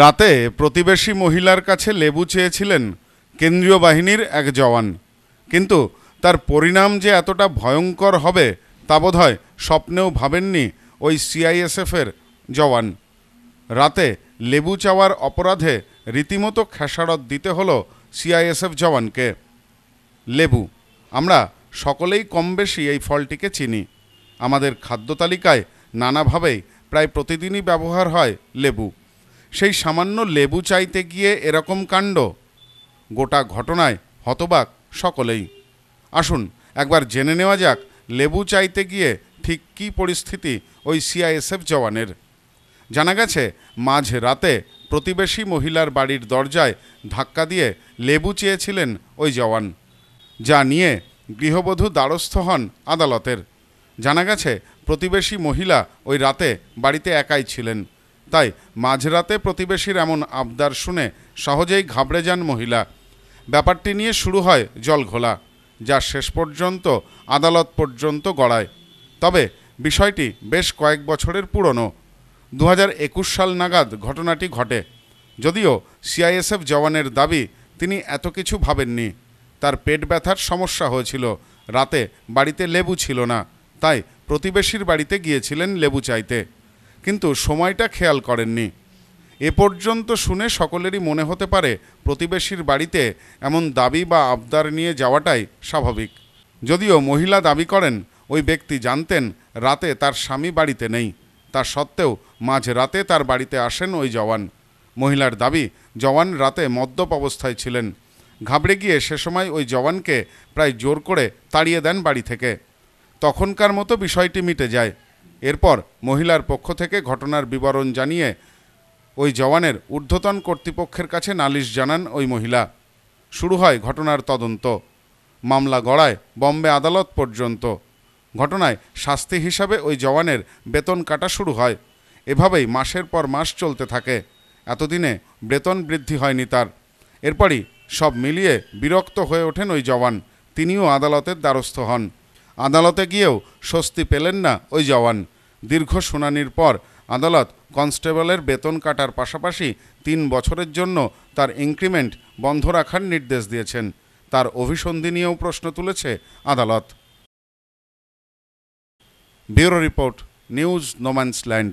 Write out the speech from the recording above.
রাতে প্রতিবেশী মহিলার কাছে লেবু চেয়েছিলেন কেন্দ্রীয় বাহিনীর এক জওয়ান কিন্তু তার পরিণাম যে এতটা ভয়ঙ্কর হবে তা হয় স্বপ্নেও ভাবেননি ওই সিআইএসএফের জওয়ান রাতে লেবু চাওয়ার অপরাধে রীতিমতো খেসারত দিতে হলো সিআইএসএফ জওয়ানকে লেবু আমরা সকলেই কম বেশি এই ফলটিকে চিনি আমাদের খাদ্য তালিকায় নানাভাবেই প্রায় প্রতিদিনই ব্যবহার হয় লেবু সেই সামান্য লেবু চাইতে গিয়ে এরকম কাণ্ড গোটা ঘটনায় হতবাক সকলেই আসুন একবার জেনে নেওয়া যাক লেবু চাইতে গিয়ে ঠিক কী পরিস্থিতি ওই সিআইএসএফ জওয়ানের জানা গেছে মাঝ রাতে প্রতিবেশী মহিলার বাড়ির দরজায় ধাক্কা দিয়ে লেবু চেয়েছিলেন ওই জওয়ান যা নিয়ে গৃহবধূ দ্বারস্থ হন আদালতের জানা গেছে প্রতিবেশী মহিলা ওই রাতে বাড়িতে একাই ছিলেন তাই মাঝরাতে প্রতিবেশীর এমন আবদার শুনে সহজেই ঘাবড়ে যান মহিলা ব্যাপারটি নিয়ে শুরু হয় জলঘোলা যা শেষ পর্যন্ত আদালত পর্যন্ত গড়ায় তবে বিষয়টি বেশ কয়েক বছরের পুরনো দু সাল নাগাদ ঘটনাটি ঘটে যদিও সিআইএসএফ জওয়ানের দাবি তিনি এত কিছু ভাবেননি তার পেট ব্যথার সমস্যা হয়েছিল রাতে বাড়িতে লেবু ছিল না তাই প্রতিবেশীর বাড়িতে গিয়েছিলেন লেবু চাইতে কিন্তু সময়টা খেয়াল করেননি এ পর্যন্ত শুনে সকলেরই মনে হতে পারে প্রতিবেশীর বাড়িতে এমন দাবি বা আবদার নিয়ে যাওয়াটাই স্বাভাবিক যদিও মহিলা দাবি করেন ওই ব্যক্তি জানতেন রাতে তার স্বামী বাড়িতে নেই তা সত্ত্বেও মাঝ রাতে তার বাড়িতে আসেন ওই জওয়ান মহিলার দাবি জওয়ান রাতে মদ্যপ অবস্থায় ছিলেন ঘাবড়ে গিয়ে সে সময় ওই জওয়ানকে প্রায় জোর করে তাড়িয়ে দেন বাড়ি থেকে তখনকার মতো বিষয়টি মিটে যায় এরপর মহিলার পক্ষ থেকে ঘটনার বিবরণ জানিয়ে ওই জওয়ানের ঊর্ধ্বতন কর্তৃপক্ষের কাছে নালিশ জানান ওই মহিলা শুরু হয় ঘটনার তদন্ত মামলা গড়ায় বম্বে আদালত পর্যন্ত ঘটনায় শাস্তি হিসাবে ওই জওয়ানের বেতন কাটা শুরু হয় এভাবেই মাসের পর মাস চলতে থাকে এতদিনে বেতন বৃদ্ধি হয়নি তার এরপরই সব মিলিয়ে বিরক্ত হয়ে ওঠেন ওই জওয়ান তিনিও আদালতের দ্বারস্থ হন আদালতে গিয়েও স্বস্তি পেলেন না ওই জওয়ান দীর্ঘ শুনানির পর আদালত কনস্টেবলের বেতন কাটার পাশাপাশি তিন বছরের জন্য তার ইনক্রিমেন্ট বন্ধ রাখার নির্দেশ দিয়েছেন তার অভিসন্ধি নিয়েও প্রশ্ন তুলেছে আদালত ব্যুরো রিপোর্ট নিউজ নোম্যান্সল্যান্ড